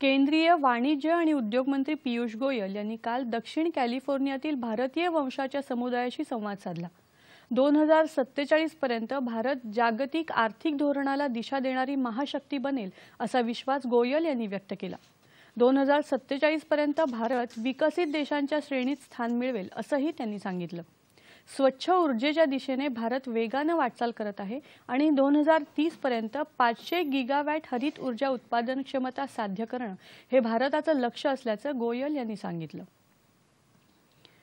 केंद्रीय वाणिज्य आणि उद्योग मंत्री पियुष गोयल यांनी काल दक्षिण कॅलिफोर्नियातील भारतीय वंशाच्या समुदायाशी संवाद साधला दोन हजार सत्तेचाळीस पर्यंत भारत जागतिक आर्थिक धोरणाला दिशा देणारी महाशक्ती बनेल असा विश्वास गोयल यांनी व्यक्त केला दोन हजार सत्तेचाळीस पर्यंत भारत विकसित देशांच्या श्रेणीत स्थान मिळवेल असंही त्यांनी सांगितलं स्वच्छ ऊर्जेच्या दिशेने भारत वेगानं वाटचाल करत आहे आणि दोन हजार तीस पर्यंत पाचशे गिगावॅट हरित ऊर्जा उत्पादन क्षमता साध्य करणं हे भारताचं लक्ष असल्याचं गोयल यांनी सांगितलं